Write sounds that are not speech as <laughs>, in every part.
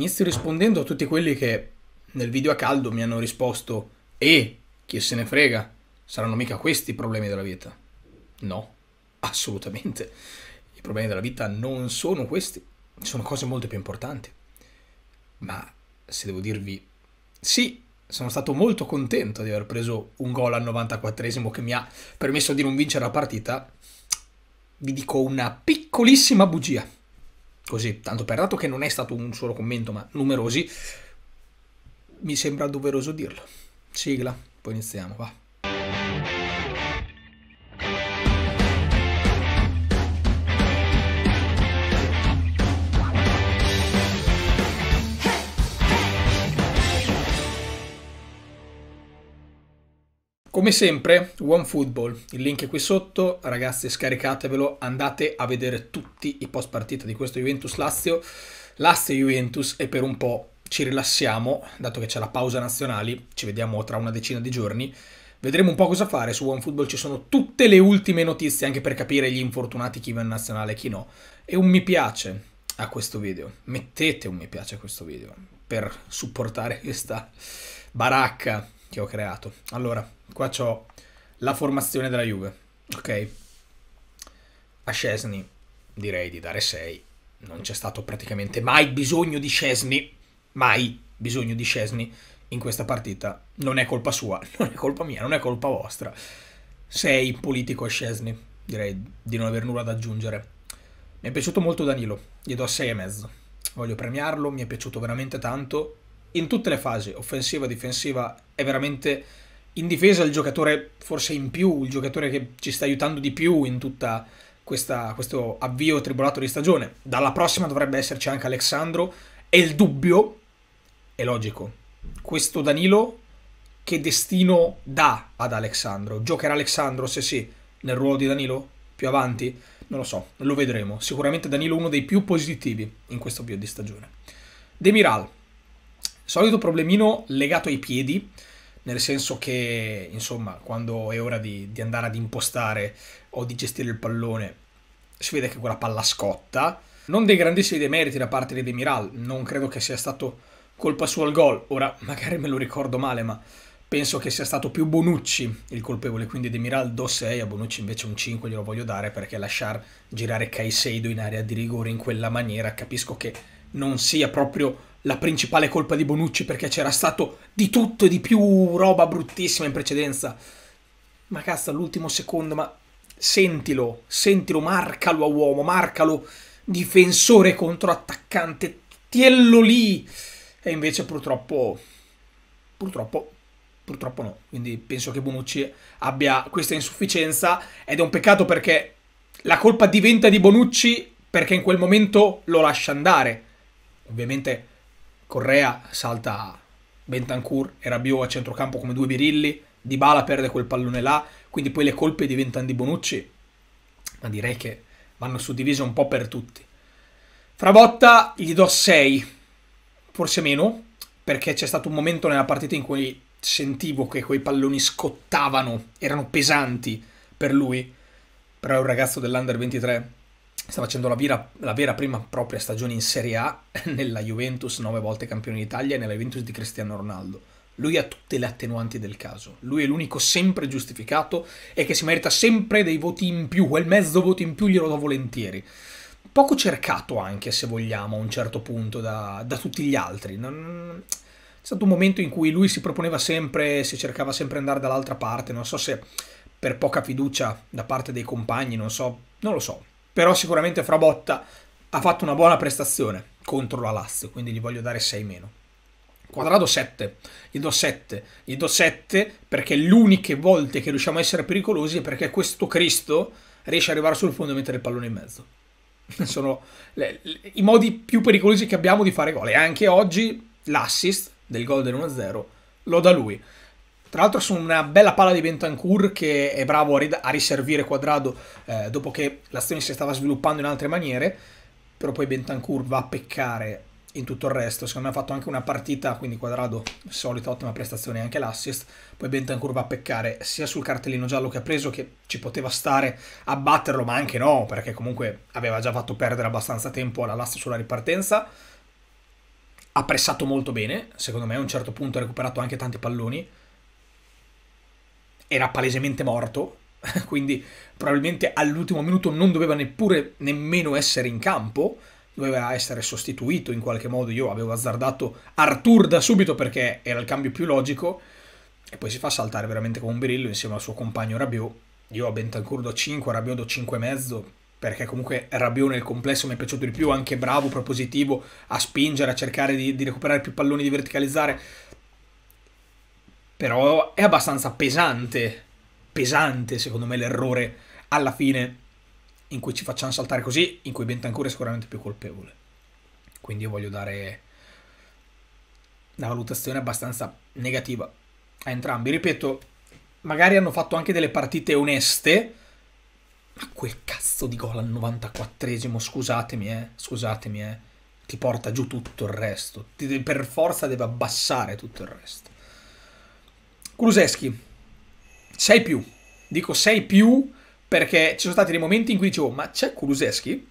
inizio rispondendo a tutti quelli che nel video a caldo mi hanno risposto e chi se ne frega, saranno mica questi i problemi della vita. No, assolutamente. I problemi della vita non sono questi, sono cose molto più importanti. Ma se devo dirvi sì, sono stato molto contento di aver preso un gol al 94esimo che mi ha permesso di non vincere la partita, vi dico una piccolissima bugia così, tanto per dato che non è stato un solo commento, ma numerosi, mi sembra doveroso dirlo. Sigla, poi iniziamo, va. Come sempre, OneFootball, il link è qui sotto, ragazzi scaricatevelo, andate a vedere tutti i post partita di questo Juventus-Lazio, Lazio-Juventus e per un po' ci rilassiamo, dato che c'è la pausa nazionale, ci vediamo tra una decina di giorni, vedremo un po' cosa fare, su OneFootball ci sono tutte le ultime notizie anche per capire gli infortunati chi va in nazionale e chi no, e un mi piace a questo video, mettete un mi piace a questo video per supportare questa baracca che ho creato. Allora, qua ho la formazione della Juve, ok? A Scesni direi di dare 6, non c'è stato praticamente mai bisogno di Scesni, mai bisogno di Scesni in questa partita. Non è colpa sua, <laughs> non è colpa mia, non è colpa vostra. Sei politico Scesni, direi di non aver nulla da aggiungere. Mi è piaciuto molto Danilo, gli do 6,5. Voglio premiarlo, mi è piaciuto veramente tanto in tutte le fasi, offensiva, difensiva, è veramente in difesa il giocatore forse in più, il giocatore che ci sta aiutando di più in tutta questa, questo avvio tribolato di stagione. Dalla prossima dovrebbe esserci anche Alessandro e il dubbio è logico. Questo Danilo che destino dà ad Alessandro? Giocherà Alessandro se sì nel ruolo di Danilo più avanti? Non lo so, lo vedremo. Sicuramente Danilo uno dei più positivi in questo avvio di stagione. Demiral, Solito problemino legato ai piedi, nel senso che, insomma, quando è ora di, di andare ad impostare o di gestire il pallone, si vede che quella palla scotta. Non dei grandissimi demeriti da parte di Demiral, non credo che sia stato colpa sua al gol. Ora, <laughs> magari me lo ricordo male, ma penso che sia stato più Bonucci il colpevole, quindi Demiral do 6, a Bonucci invece un 5 glielo voglio dare perché lasciar girare Caicedo in area di rigore in quella maniera capisco che non sia proprio la principale colpa di Bonucci perché c'era stato di tutto e di più roba bruttissima in precedenza. Ma cazzo, all'ultimo secondo, ma sentilo, sentilo, marcalo a uomo, marcalo difensore contro attaccante, tiello lì. E invece purtroppo, purtroppo, purtroppo no. Quindi penso che Bonucci abbia questa insufficienza ed è un peccato perché la colpa diventa di Bonucci perché in quel momento lo lascia andare. Ovviamente Correa salta Bentancur e Rabiot a centrocampo come due birilli, Dybala perde quel pallone là, quindi poi le colpe diventano di Bonucci, ma direi che vanno suddivise un po' per tutti. Frabotta gli do 6, forse meno, perché c'è stato un momento nella partita in cui sentivo che quei palloni scottavano, erano pesanti per lui, però è un ragazzo dell'Under 23, sta facendo la vera, la vera prima propria stagione in Serie A <laughs> nella Juventus, nove volte campione d'Italia, e nella Juventus di Cristiano Ronaldo. Lui ha tutte le attenuanti del caso. Lui è l'unico sempre giustificato e che si merita sempre dei voti in più. Quel mezzo voto in più glielo do volentieri. Poco cercato anche, se vogliamo, a un certo punto da, da tutti gli altri. Non... È stato un momento in cui lui si proponeva sempre, si cercava sempre di andare dall'altra parte. Non so se per poca fiducia da parte dei compagni, non so, non lo so però sicuramente Frabotta ha fatto una buona prestazione contro la Lazio, quindi gli voglio dare 6 meno. Quadrado 7, gli do 7, gli do 7 perché l'uniche volte che riusciamo a essere pericolosi è perché questo Cristo riesce ad arrivare sul fondo e mettere il pallone in mezzo. <laughs> Sono le, le, i modi più pericolosi che abbiamo di fare gol e anche oggi l'assist del gol del 1-0 lo dà lui. Tra l'altro su una bella palla di Bentancur che è bravo a, riservire Quadrado eh, dopo che l'azione si stava sviluppando in altre maniere, però poi Bentancur va a peccare in tutto il resto, secondo me ha fatto anche una partita, quindi Quadrado solita ottima prestazione anche l'assist, poi Bentancur va a peccare sia sul cartellino giallo che ha preso che ci poteva stare a batterlo, ma anche no, perché comunque aveva già fatto perdere abbastanza tempo alla Lazio sulla ripartenza, ha pressato molto bene, secondo me a un certo punto ha recuperato anche tanti palloni, era palesemente morto, <laughs> quindi probabilmente all'ultimo minuto non doveva neppure nemmeno essere in campo, doveva essere sostituito in qualche modo. Io avevo azzardato Artur da subito perché era il cambio più logico, e poi si fa saltare veramente come un birillo insieme al suo compagno Rabiot. Io a Bentancur do 5, a Rabiot do 5,5 perché comunque Rabiot nel complesso mi è piaciuto di più, anche bravo, propositivo, a spingere, a cercare di, di recuperare più palloni, di verticalizzare però è abbastanza pesante, pesante secondo me l'errore alla fine in cui ci facciamo saltare così, in cui Bentancur è sicuramente più colpevole. Quindi io voglio dare una valutazione abbastanza negativa a entrambi. Ripeto, magari hanno fatto anche delle partite oneste, ma quel cazzo di gol al 94esimo, scusatemi, eh, scusatemi, eh, ti porta giù tutto il resto. Ti, per forza deve abbassare tutto il resto. Kuluseschi, sei più. Dico sei più perché ci sono stati dei momenti in cui dicevo, ma c'è Kuluseschi?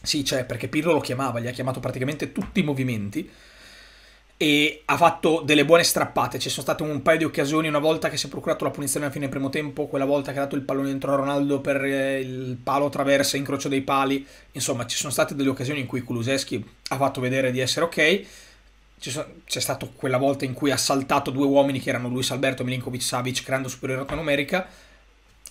Sì, c'è, perché Pirlo lo chiamava, gli ha chiamato praticamente tutti i movimenti e ha fatto delle buone strappate. Ci sono state un paio di occasioni, una volta che si è procurato la punizione alla fine del primo tempo, quella volta che ha dato il pallone dentro a Ronaldo per eh, il palo traversa, incrocio dei pali. Insomma, ci sono state delle occasioni in cui Kuluseschi ha fatto vedere di essere ok c'è stato quella volta in cui ha saltato due uomini che erano Luis Alberto e Milinkovic Savic creando superiorità numerica,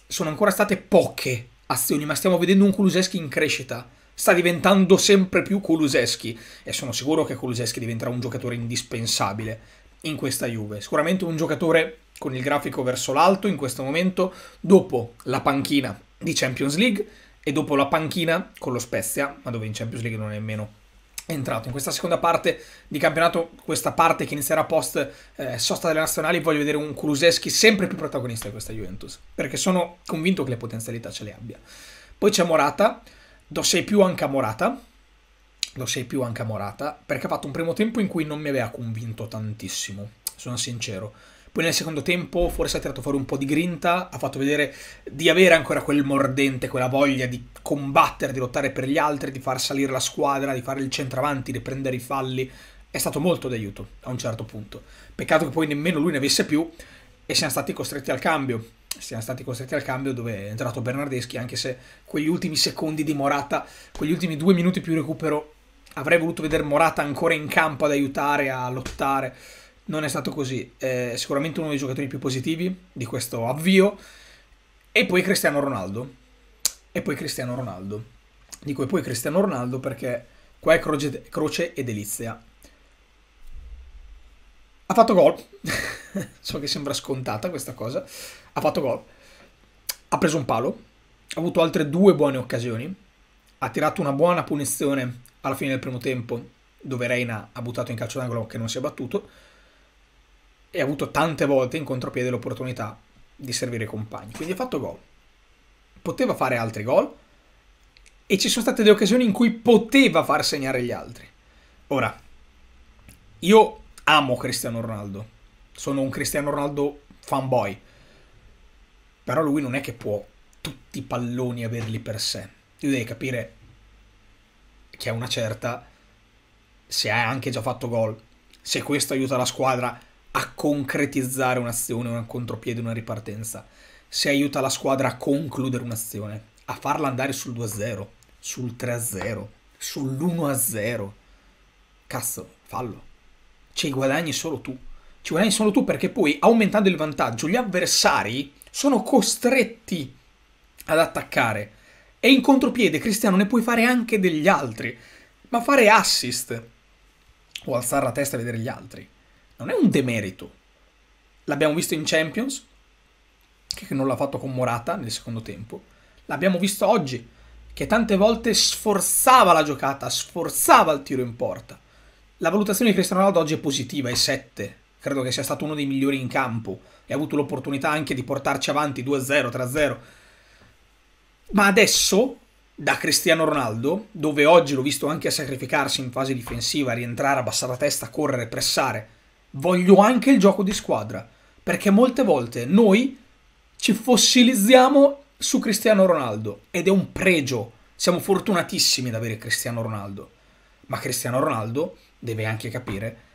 sono ancora state poche azioni, ma stiamo vedendo un Kuluseschi in crescita. Sta diventando sempre più Kuluseschi e sono sicuro che Kuluseschi diventerà un giocatore indispensabile in questa Juve. Sicuramente un giocatore con il grafico verso l'alto in questo momento, dopo la panchina di Champions League e dopo la panchina con lo Spezia, ma dove in Champions League non è nemmeno entrato in questa seconda parte di campionato, questa parte che inizierà post eh, sosta delle nazionali, voglio vedere un Kuluseschi sempre più protagonista di questa Juventus, perché sono convinto che le potenzialità ce le abbia. Poi c'è Morata, do 6 più anche a Morata, do 6 più anche a Morata, perché ha fatto un primo tempo in cui non mi aveva convinto tantissimo, sono sincero poi nel secondo tempo forse ha tirato fuori un po' di grinta, ha fatto vedere di avere ancora quel mordente, quella voglia di combattere, di lottare per gli altri, di far salire la squadra, di fare il centravanti, di prendere i falli. È stato molto d'aiuto a un certo punto. Peccato che poi nemmeno lui ne avesse più e siamo stati costretti al cambio. Siamo stati costretti al cambio dove è entrato Bernardeschi, anche se quegli ultimi secondi di Morata, quegli ultimi due minuti più recupero, avrei voluto vedere Morata ancora in campo ad aiutare, a lottare non è stato così. È sicuramente uno dei giocatori più positivi di questo avvio. E poi Cristiano Ronaldo. E poi Cristiano Ronaldo. Dico e poi Cristiano Ronaldo perché qua è croce, croce e delizia. Ha fatto gol. <laughs> so che sembra scontata questa cosa. Ha fatto gol. Ha preso un palo. Ha avuto altre due buone occasioni. Ha tirato una buona punizione alla fine del primo tempo dove Reina ha buttato in calcio d'angolo che non si è battuto e ha avuto tante volte in contropiede l'opportunità di servire i compagni. Quindi ha fatto gol. Poteva fare altri gol e ci sono state le occasioni in cui poteva far segnare gli altri. Ora, io amo Cristiano Ronaldo, sono un Cristiano Ronaldo fanboy, però lui non è che può tutti i palloni averli per sé. Tu devi capire che è una certa, se hai anche già fatto gol, se questo aiuta la squadra a concretizzare un'azione, un contropiede, una ripartenza, se aiuta la squadra a concludere un'azione, a farla andare sul 2-0, sul 3-0, sull'1-0, cazzo, fallo. Ci guadagni solo tu. Ci guadagni solo tu perché poi aumentando il vantaggio gli avversari sono costretti ad attaccare. E in contropiede, Cristiano, ne puoi fare anche degli altri. Ma fare assist o alzare la testa e vedere gli altri non è un demerito. L'abbiamo visto in Champions, che non l'ha fatto con Morata nel secondo tempo. L'abbiamo visto oggi, che tante volte sforzava la giocata, sforzava il tiro in porta. La valutazione di Cristiano Ronaldo oggi è positiva, è 7. Credo che sia stato uno dei migliori in campo e ha avuto l'opportunità anche di portarci avanti 2-0, 3-0. Ma adesso, da Cristiano Ronaldo, dove oggi l'ho visto anche a sacrificarsi in fase difensiva, rientrare, abbassare la testa, correre, pressare, voglio anche il gioco di squadra, perché molte volte noi ci fossilizziamo su Cristiano Ronaldo ed è un pregio. Siamo fortunatissimi ad avere Cristiano Ronaldo, ma Cristiano Ronaldo deve anche capire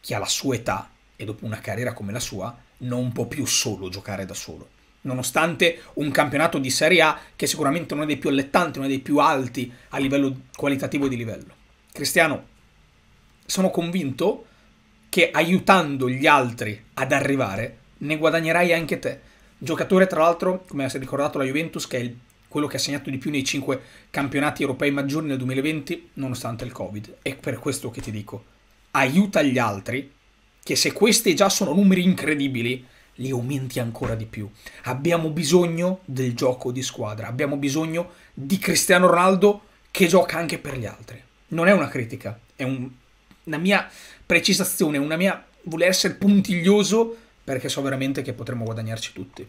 che alla sua età e dopo una carriera come la sua non può più solo giocare da solo. Nonostante un campionato di Serie A che sicuramente non è dei più allettanti, non è dei più alti a livello qualitativo e di livello. Cristiano, sono convinto che aiutando gli altri ad arrivare ne guadagnerai anche te. Giocatore, tra l'altro, come si è ricordato la Juventus, che è quello che ha segnato di più nei cinque campionati europei maggiori nel 2020, nonostante il Covid. È per questo che ti dico, aiuta gli altri, che se questi già sono numeri incredibili, li aumenti ancora di più. Abbiamo bisogno del gioco di squadra, abbiamo bisogno di Cristiano Ronaldo che gioca anche per gli altri. Non è una critica, è un, una mia precisazione, una mia voler essere puntiglioso perché so veramente che potremmo guadagnarci tutti.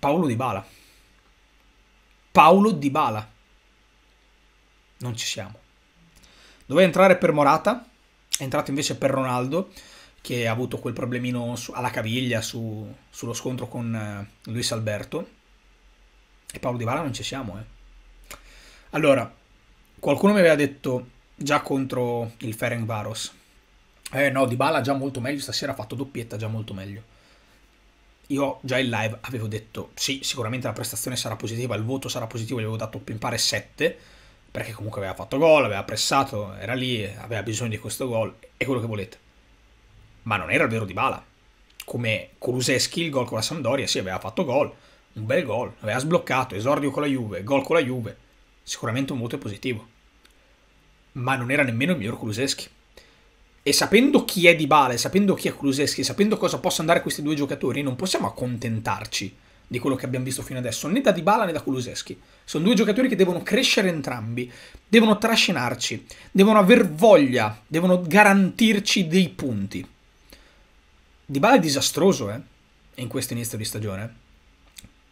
Paolo Di Bala. Paolo Di Bala. Non ci siamo. Doveva entrare per Morata, è entrato invece per Ronaldo, che ha avuto quel problemino alla caviglia su, sullo scontro con eh, Luis Alberto. E Paolo Di Bala non ci siamo, eh. Allora, Qualcuno mi aveva detto già contro il Varos, Eh no, Dybala già molto meglio, stasera ha fatto doppietta già molto meglio. Io già in live avevo detto sì, sicuramente la prestazione sarà positiva, il voto sarà positivo, gli avevo dato mi pare 7, perché comunque aveva fatto gol, aveva pressato, era lì, aveva bisogno di questo gol, è quello che volete. Ma non era il vero Dybala. Come Kuluseschi il gol con la Sampdoria, sì, aveva fatto gol, un bel gol, aveva sbloccato, esordio con la Juve, gol con la Juve sicuramente un voto è positivo. Ma non era nemmeno il miglior Kuluseschi. E sapendo chi è Dybala, sapendo chi è Kuluseschi, sapendo cosa possono andare questi due giocatori, non possiamo accontentarci di quello che abbiamo visto fino adesso, né da Dybala né da Kuluseschi. Sono due giocatori che devono crescere entrambi, devono trascinarci, devono aver voglia, devono garantirci dei punti. Dybala è disastroso, eh, in questo inizio di stagione.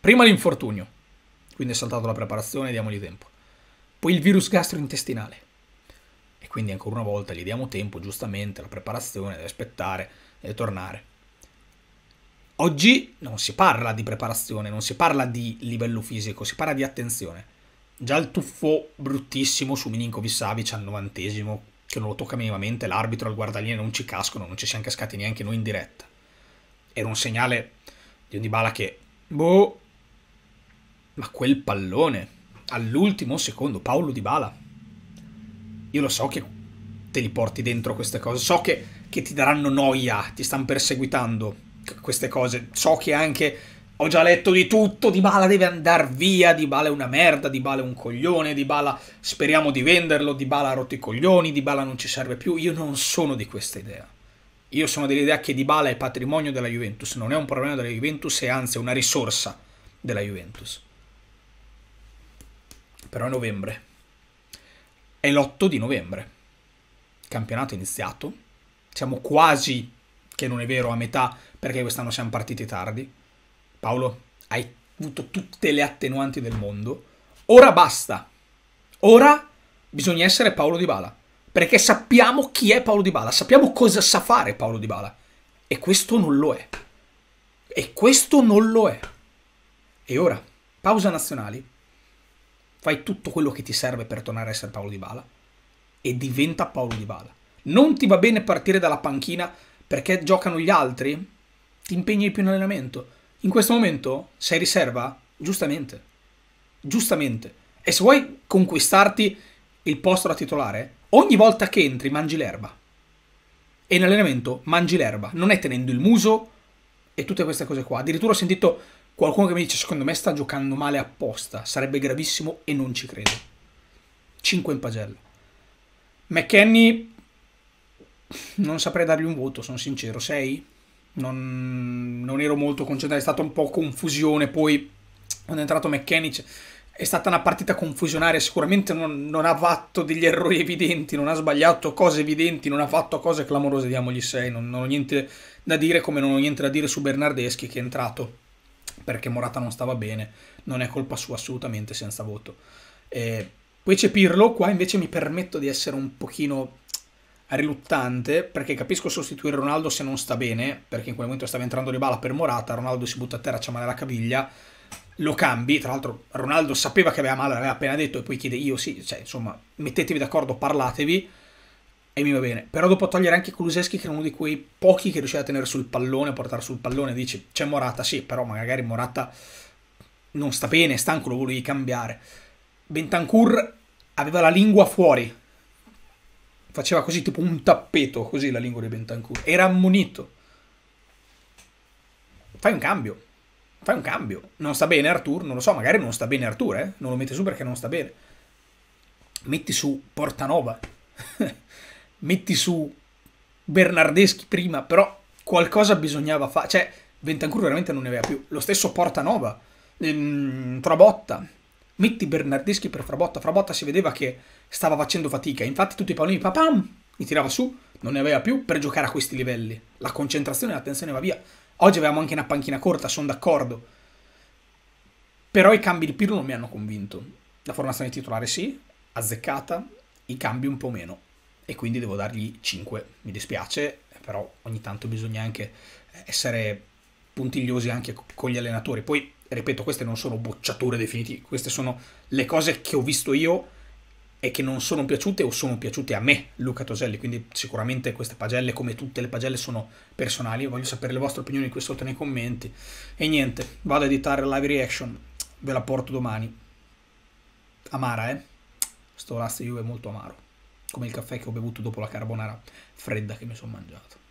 Prima l'infortunio, quindi è saltato la preparazione, diamogli tempo poi il virus gastrointestinale. E quindi ancora una volta gli diamo tempo, giustamente, la preparazione, deve aspettare, deve tornare. Oggi non si parla di preparazione, non si parla di livello fisico, si parla di attenzione. Già il tuffo bruttissimo su Milinkovic Savic al novantesimo, che non lo tocca minimamente, l'arbitro al guardaline non ci cascono, non ci siamo cascati neanche noi in diretta. Era un segnale di un Dybala che, boh, ma quel pallone all'ultimo secondo Paolo Di Bala. Io lo so che te li porti dentro queste cose, so che, che ti daranno noia, ti stanno perseguitando queste cose, so che anche ho già letto di tutto, Di Bala deve andare via, Di Bala è una merda, Di Bala è un coglione, Di Bala speriamo di venderlo, Di Bala ha rotto i coglioni, Di Bala non ci serve più, io non sono di questa idea. Io sono dell'idea che Dybala è patrimonio della Juventus, non è un problema della Juventus, è anzi una risorsa della Juventus però è novembre. È l'8 di novembre. campionato è iniziato. Siamo quasi, che non è vero, a metà, perché quest'anno siamo partiti tardi. Paolo, hai avuto tutte le attenuanti del mondo. Ora basta. Ora bisogna essere Paolo Di Bala. Perché sappiamo chi è Paolo Di Bala, sappiamo cosa sa fare Paolo Di Bala. E questo non lo è. E questo non lo è. E ora, pausa nazionali, fai tutto quello che ti serve per tornare a essere Paolo Di Bala e diventa Paolo Di Bala. Non ti va bene partire dalla panchina perché giocano gli altri? Ti impegni più in allenamento. In questo momento sei riserva? Giustamente. Giustamente. E se vuoi conquistarti il posto da titolare, ogni volta che entri mangi l'erba. E in allenamento mangi l'erba, non è tenendo il muso e tutte queste cose qua. Addirittura ho sentito Qualcuno che mi dice secondo me sta giocando male apposta, sarebbe gravissimo e non ci credo. 5 in pagella. McKenny non saprei dargli un voto, sono sincero, 6? Non, non, ero molto concentrato, è stata un po' confusione, poi quando è entrato McKenny è stata una partita confusionaria, sicuramente non, non, ha fatto degli errori evidenti, non ha sbagliato cose evidenti, non ha fatto cose clamorose, diamogli 6, non, non ho niente da dire come non ho niente da dire su Bernardeschi che è entrato perché Morata non stava bene, non è colpa sua assolutamente senza voto. Eh, poi c'è Pirlo, qua invece mi permetto di essere un pochino riluttante perché capisco sostituire Ronaldo se non sta bene, perché in quel momento stava entrando di bala per Morata, Ronaldo si butta a terra, c'è male la caviglia, lo cambi, tra l'altro Ronaldo sapeva che aveva male, l'aveva appena detto e poi chiede io sì, cioè insomma mettetevi d'accordo, parlatevi, e mi va bene. Però dopo togliere anche Kuluseschi, che era uno di quei pochi che riusciva a tenere sul pallone, a portare sul pallone, dici c'è Morata, sì, però magari Morata non sta bene, è stanco, lo volevi cambiare. Bentancur aveva la lingua fuori, faceva così tipo un tappeto, così la lingua di Bentancur, era ammonito. Fai un cambio, fai un cambio. Non sta bene Artur, non lo so, magari non sta bene Artur, eh? non lo metti su perché non sta bene. Metti su Portanova. <laughs> metti su Bernardeschi prima, però qualcosa bisognava fare. Cioè, Ventancur veramente non ne aveva più. Lo stesso Portanova, ehm, Trabotta. Metti Bernardeschi per Frabotta. Frabotta si vedeva che stava facendo fatica. Infatti tutti i palloni, papam, li tirava su. Non ne aveva più per giocare a questi livelli. La concentrazione e l'attenzione va via. Oggi avevamo anche una panchina corta, sono d'accordo. Però i cambi di Pirlo non mi hanno convinto. La formazione titolare sì, azzeccata, i cambi un po' meno e quindi devo dargli 5. Mi dispiace, però ogni tanto bisogna anche essere puntigliosi anche con gli allenatori. Poi, ripeto, queste non sono bocciature definitive, queste sono le cose che ho visto io e che non sono piaciute o sono piaciute a me, Luca Toselli, quindi sicuramente queste pagelle, come tutte le pagelle, sono personali. Io voglio sapere le vostre opinioni qui sotto nei commenti. E niente, vado ad editare la live reaction, ve la porto domani. Amara, eh? Sto last Juve è molto amaro come il caffè che ho bevuto dopo la carbonara fredda che mi sono mangiato.